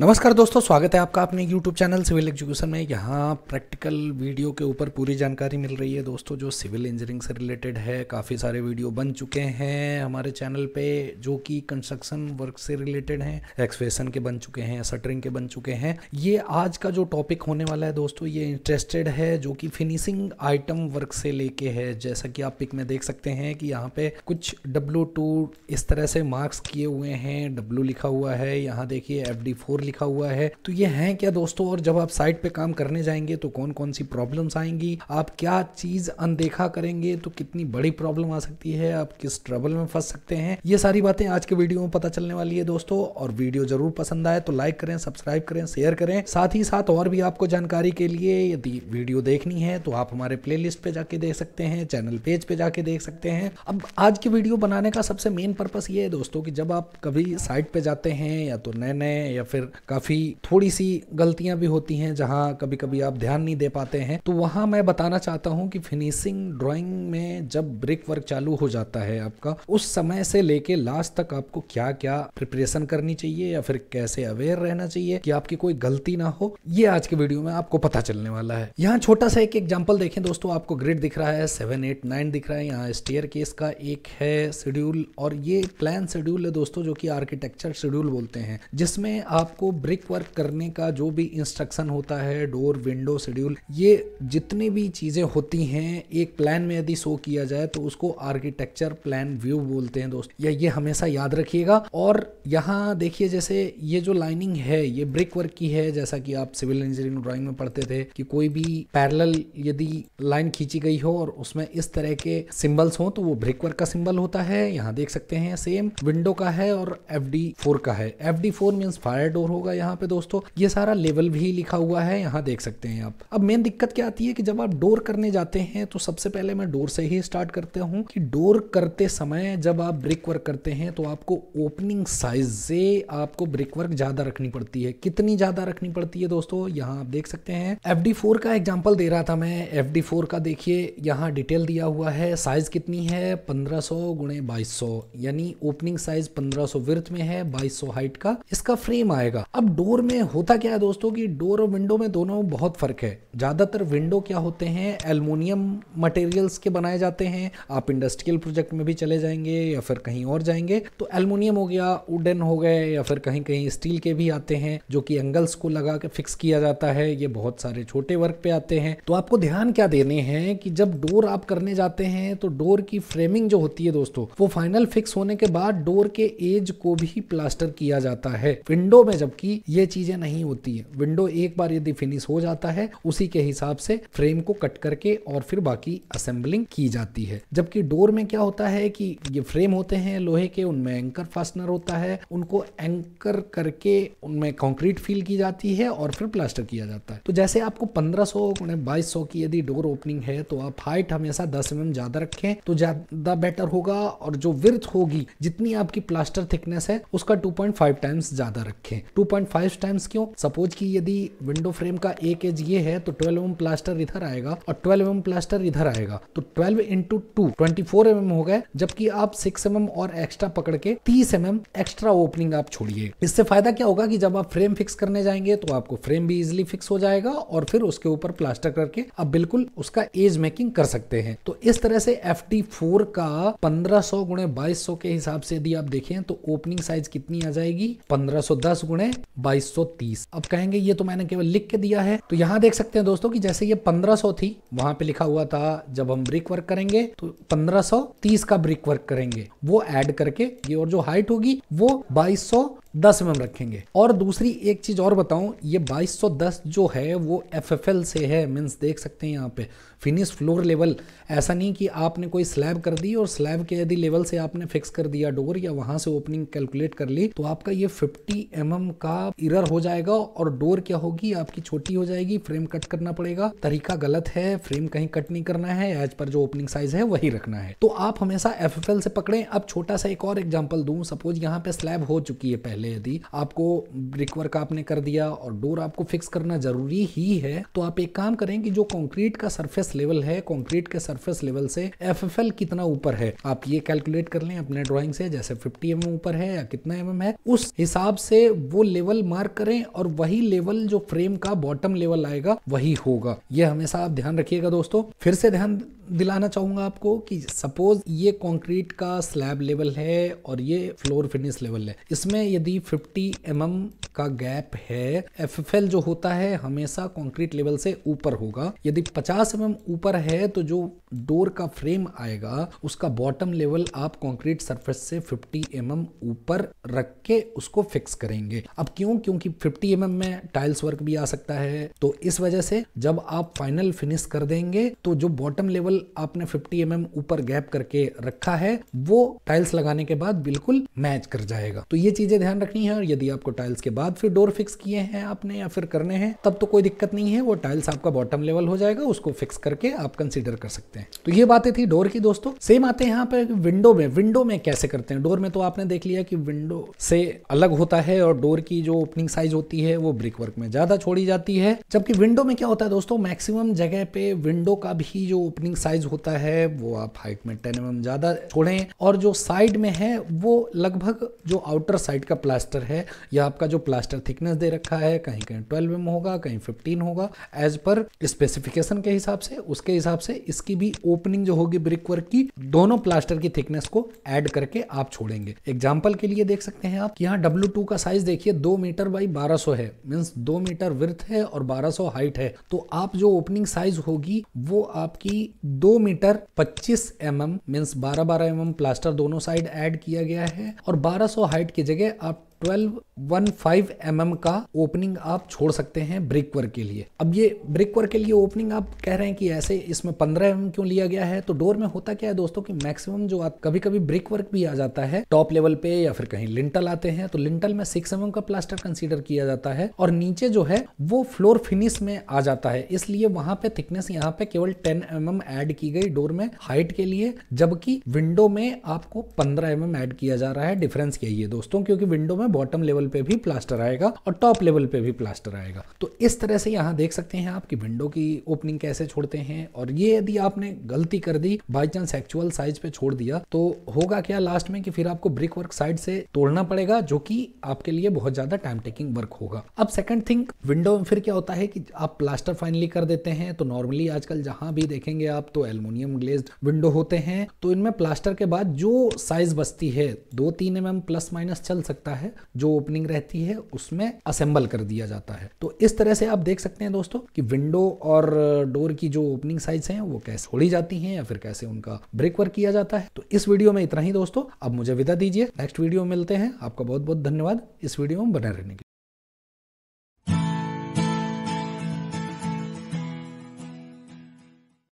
नमस्कार दोस्तों स्वागत है आपका अपने यूट्यूब चैनल सिविल एजुकेशन में यहाँ प्रैक्टिकल वीडियो के ऊपर पूरी जानकारी मिल रही है दोस्तों जो सिविल इंजीनियरिंग से रिलेटेड है काफ़ी सारे वीडियो बन चुके हैं हमारे चैनल पे जो कि कंस्ट्रक्शन वर्क से रिलेटेड हैं एक्सप्रेशन के बन चुके हैं सटरिंग के बन चुके हैं ये आज का जो टॉपिक होने वाला है दोस्तों ये इंटरेस्टेड है जो कि फिनिशिंग आइटम वर्क से लेके है जैसा कि आप पिक में देख सकते हैं कि यहाँ पे कुछ डब्लू इस तरह से मार्क्स किए हुए हैं डब्लू लिखा हुआ है यहाँ देखिए एफ डी लिखा हुआ है तो ये है क्या दोस्तों और जब आप साइट पे काम करने जाएंगे तो कौन कौन सी प्रॉब्लम्स आएंगी आप क्या चीज़ अनदेखा करेंगे तो कितनी बड़ी प्रॉब्लम आ सकती है आप किस ट्रबल में फंस सकते हैं ये सारी बातें आज के वीडियो में पता चलने वाली है दोस्तों और वीडियो जरूर पसंद आए तो लाइक करें सब्सक्राइब करें शेयर करें साथ ही साथ और भी आपको जानकारी के लिए यदि वीडियो देखनी है तो आप हमारे प्ले पे जाके देख सकते हैं चैनल पेज पे जाके देख सकते हैं अब आज की वीडियो बनाने का सबसे मेन पर्पस ये है दोस्तों कि जब आप कभी साइट पे जाते हैं या तो नए नए या फिर काफ़ी थोड़ी सी गलतियां भी होती हैं जहां कभी कभी आप ध्यान नहीं दे पाते हैं तो वहां मैं बताना चाहता हूं कि फिनिशिंग ड्राइंग में जब ब्रिक वर्क चालू हो जाता है आपका उस समय से लेके लास्ट तक आपको क्या क्या प्रिपरेशन करनी चाहिए या फिर कैसे अवेयर रहना चाहिए कि आपकी कोई गलती ना हो ये आज के वीडियो में आपको पता चलने वाला है यहाँ छोटा सा एक एग्जाम्पल देखें दोस्तों आपको ग्रिड दिख रहा है सेवन एट नाइन दिख रहा है यहाँ स्टेयर केस का एक है शेड्यूल और ये प्लान शेड्यूल है दोस्तों जो कि आर्किटेक्चर शेड्यूल बोलते हैं जिसमें आपको ब्रिक वर्क करने का जो भी इंस्ट्रक्शन होता है डोर विंडो शेड्यूल ये जितनी भी चीज़ें होती हैं एक प्लान में यदि शो किया जाए तो उसको आर्किटेक्चर प्लान व्यू बोलते हैं दोस्त या ये हमेशा याद रखिएगा और यहाँ देखिए जैसे ये जो लाइनिंग है ये ब्रिक वर्क की है जैसा कि आप सिविल इंजीनियरिंग ड्राइंग में पढ़ते थे कि कोई भी पैरल यदि लाइन खींची गई हो और उसमें इस तरह के सिम्बल्स हों तो वो ब्रिक वर्क का सिम्बल होता है यहाँ देख सकते हैं सेम विंडो का है और एफ डी फोर का है F D four means fire door हो होगा यहाँ पे दोस्तों ये सारा लेवल भी लिखा हुआ है यहाँ देख सकते हैं आप अब मेन दिक्कत क्या आती है कि जब आप डोर करने जाते हैं तो सबसे पहले मैं डोर से ही स्टार्ट करते हूँ कि डोर करते समय जब आप ब्रिक वर्क करते हैं तो आपको ओपनिंग साइज से आपको ब्रिक वर्क ज्यादा रखनी पड़ती है कितनी ज्यादा रखनी पड़ती है दोस्तों यहाँ आप देख सकते हैं एफ का एग्जाम्पल दे रहा था मैं एफ का देखिए यहाँ डिटेल दिया हुआ है साइज कितनी है पंद्रह सौ गुणे बाईस यानी ओपनिंग साइज पंद्रह सौ में है बाईस हाइट का इसका फ्रेम आएगा अब डोर में होता क्या है दोस्तों कि डोर और विंडो में दोनों बहुत फ़र्क है ज़्यादातर विंडो क्या होते हैं एलमोनियम मटेरियल्स के बनाए जाते हैं आप इंडस्ट्रियल प्रोजेक्ट में भी चले जाएंगे या फिर कहीं और जाएंगे तो एलमोनियम हो गया वुडन हो गए या फिर कहीं कहीं स्टील के भी आते हैं जो कि एंगल्स को लगा के फिक्स किया जाता है ये बहुत सारे छोटे वर्क पे आते हैं तो आपको ध्यान क्या देने हैं कि जब डोर आप करने जाते हैं तो डोर की फ्रेमिंग जो होती है दोस्तों वो फाइनल फिक्स होने के बाद डोर के एज को भी प्लास्टर किया जाता है विंडो में जब जबकि ये चीजें नहीं होती है विंडो एक बार यदि फिनिश हो जाता है उसी के हिसाब से फ्रेम को कट करके और फिर बाकी असेंबलिंग की जाती है जबकि डोर में क्या होता है कि ये फ्रेम होते हैं लोहे के उनमें एंकर फास्टनर होता है उनको एंकर करके उनमें कंक्रीट फील की जाती है और फिर प्लास्टर किया जाता है तो जैसे आपको 1500 सौ बाईस सौ की यदि डोर ओपनिंग है तो आप हाइट हमेशा 10 एम mm ज्यादा रखें तो ज्यादा बेटर होगा और जो विर्थ होगी जितनी आपकी प्लास्टर थिकनेस है उसका 2.5 टाइम्स ज्यादा रखें 2.5 टाइम्स क्यों सपोज कि यदि विंडो फ्रेम का एक एज ये है तो 12 एम प्लास्टर इधर आएगा और 12 एम प्लास्टर इधर आएगा तो 12 इंटू टू ट्वेंटी mm हो गए जबकि आप 6 mm और एक्स्ट्रा पकड़ के 30 mm एक्स्ट्रा ओपनिंग आप छोड़िए इससे फायदा क्या होगा कि जब आप फ्रेम फिक्स करने जाएंगे तो आपको फ्रेम भी इजिली फिक्स हो जाएगा और फिर उसके ऊपर प्लास्टर करके आप बिल्कुल उसका एज मेकिंग कर सकते हैं तो इस तरह से एफ का पंद्रह सौ गुणे बाईस के हिसाब से यदि आप देखें तो ओपनिंग साइज कितनी आ जाएगी पंद्रह सौ दस गुणे है 2230 अब कहेंगे ये तो मैंने केवल लिख के दिया है तो यहाँ देख सकते हैं दोस्तों कि जैसे ये 1500 थी वहां पे लिखा हुआ था जब हम ब्रिक वर्क करेंगे तो 1530 का ब्रिक वर्क करेंगे वो ऐड करके ये और जो हाइट होगी वो दस एम रखेंगे और दूसरी एक चीज़ और बताऊं ये 2210 जो है वो एफएफएल से है मीन्स देख सकते हैं यहाँ पे फिनिश फ्लोर लेवल ऐसा नहीं कि आपने कोई स्लैब कर दी और स्लैब के यदि लेवल से आपने फिक्स कर दिया डोर या वहाँ से ओपनिंग कैलकुलेट कर ली तो आपका ये 50 एम mm का इरर हो जाएगा और डोर क्या होगी आपकी छोटी हो जाएगी फ्रेम कट करना पड़ेगा तरीका गलत है फ्रेम कहीं कट नहीं करना है एज पर जो ओपनिंग साइज है वही रखना है तो आप हमेशा एफ से पकड़ें अब छोटा सा एक और एग्जाम्पल दूँ सपोज यहाँ पे स्लैब हो चुकी है पहले में यदि आपको ब्रिक वर्क आपने कर दिया और डोर आपको फिक्स करना जरूरी ही है तो आप एक काम करें कि जो कंक्रीट का सरफेस लेवल है कंक्रीट के सरफेस लेवल से एफ कितना ऊपर है आप ये कैलकुलेट कर लें अपने ड्रॉइंग से जैसे फिफ्टी एम mm ऊपर है या कितना एम mm है उस हिसाब से वो लेवल मार्क करें और वही लेवल जो फ्रेम का बॉटम लेवल आएगा वही होगा ये हमेशा आप ध्यान रखिएगा दोस्तों फिर से ध्यान दिलाना चाहूंगा आपको कि सपोज ये कंक्रीट का स्लैब लेवल है और ये फ्लोर फिनिश लेवल है इसमें यदि यदि 50 एम mm का गैप है एफ जो होता है हमेशा कंक्रीट लेवल से ऊपर होगा यदि 50 एम mm ऊपर है तो जो डोर का फ्रेम आएगा उसका बॉटम लेवल आप कंक्रीट सरफेस से 50 एम mm ऊपर रख के उसको फिक्स करेंगे अब क्यों क्योंकि 50 एम mm में टाइल्स वर्क भी आ सकता है तो इस वजह से जब आप फाइनल फिनिश कर देंगे तो जो बॉटम लेवल आपने फिफ्टी एम mm ऊपर गैप करके रखा है वो टाइल्स लगाने के बाद बिल्कुल मैच कर जाएगा तो ये चीजें ध्यान ध्यान रखनी है और यदि आपको टाइल्स के बाद फिर डोर फिक्स किए हैं आपने या फिर करने हैं तब तो कोई दिक्कत नहीं है वो टाइल्स आपका बॉटम लेवल हो जाएगा उसको फिक्स करके आप कंसिडर कर सकते हैं तो ये बातें थी डोर की दोस्तों सेम आते हैं यहाँ पे विंडो में विंडो में कैसे करते हैं डोर में तो आपने देख लिया कि विंडो से अलग होता है और डोर की जो ओपनिंग साइज होती है वो ब्रिक वर्क में ज्यादा छोड़ी जाती है जबकि विंडो में क्या होता है दोस्तों मैक्सिमम जगह पे विंडो का भी जो ओपनिंग साइज होता है वो आप हाइट में टेन एम ज्यादा छोड़ें और जो साइड में है वो लगभग जो आउटर साइड का प्लास्टर है या आपका जो प्लास्टर थिकनेस दे रखा है कहीं कहीं ट्वेल्व एम होगा कहीं फिफ्टीन होगा एज पर स्पेसिफिकेशन के हिसाब से उसके हिसाब से इसकी भी ओपनिंग जो होगी ब्रिक वर्क की दोनों प्लास्टर की थिकनेस को एड करके आप छोड़ेंगे एग्जाम्पल के लिए देख सकते हैं आप यहाँ डब्ल्यू का साइज देखिए दो मीटर बाई बारह है मीन्स दो मीटर विर्थ है और बारह हाइट है तो आप जो ओपनिंग साइज होगी वो आपकी दो मीटर पच्चीस एम एम मीन्स बारह बारह एम प्लास्टर दोनों साइड एड किया गया है और 1200 हाइट की जगह आप 1215 वन फाइव एम mm का ओपनिंग आप छोड़ सकते हैं ब्रिक वर्क के लिए अब ये ब्रिक वर्क के लिए ओपनिंग आप कह रहे हैं कि ऐसे इसमें 15 एम mm क्यों लिया गया है तो डोर में होता क्या है दोस्तों कि मैक्सिमम जो आप कभी कभी ब्रिक वर्क भी आ जाता है टॉप लेवल पे या फिर कहीं लिंटल आते हैं तो लिंटल में सिक्स एम mm का प्लास्टर कंसिडर किया जाता है और नीचे जो है वो फ्लोर फिनिश में आ जाता है इसलिए वहां पे थिकनेस यहाँ पे केवल टेन एम mm एड की गई डोर में हाइट के लिए जबकि विंडो में आपको पंद्रह एम mm एड किया जा रहा है डिफरेंस यही है दोस्तों क्योंकि विंडो में में बॉटम लेवल पे भी प्लास्टर आएगा और टॉप लेवल पे भी प्लास्टर आएगा तो इस तरह से यहाँ देख सकते हैं आपकी विंडो की ओपनिंग कैसे छोड़ते हैं और ये यदि आपने गलती कर दी बाई चांस एक्चुअल साइज पे छोड़ दिया तो होगा क्या लास्ट में कि फिर आपको ब्रिक वर्क साइड से तोड़ना पड़ेगा जो कि आपके लिए बहुत ज्यादा टाइम टेकिंग वर्क होगा अब सेकंड थिंग विंडो में फिर क्या होता है कि आप प्लास्टर फाइनली कर देते हैं तो नॉर्मली आजकल जहां भी देखेंगे आप तो एल्यूमिनियम ग्लेज विंडो होते हैं तो इनमें प्लास्टर के बाद जो साइज बचती है दो तीन एम mm प्लस माइनस चल सकता है जो ओपनिंग रहती है उसमें असेंबल कर दिया जाता है तो इस तरह से आप देख सकते हैं दोस्तों कि विंडो और डोर की जो ओपनिंग साइज है वो कैसे छोड़ी जाती है या फिर कैसे उनका ब्रेक वर्क किया जाता है तो इस वीडियो में इतना ही दोस्तों अब मुझे विदा दीजिए नेक्स्ट वीडियो में मिलते हैं आपका बहुत बहुत धन्यवाद इस वीडियो में बने रहने के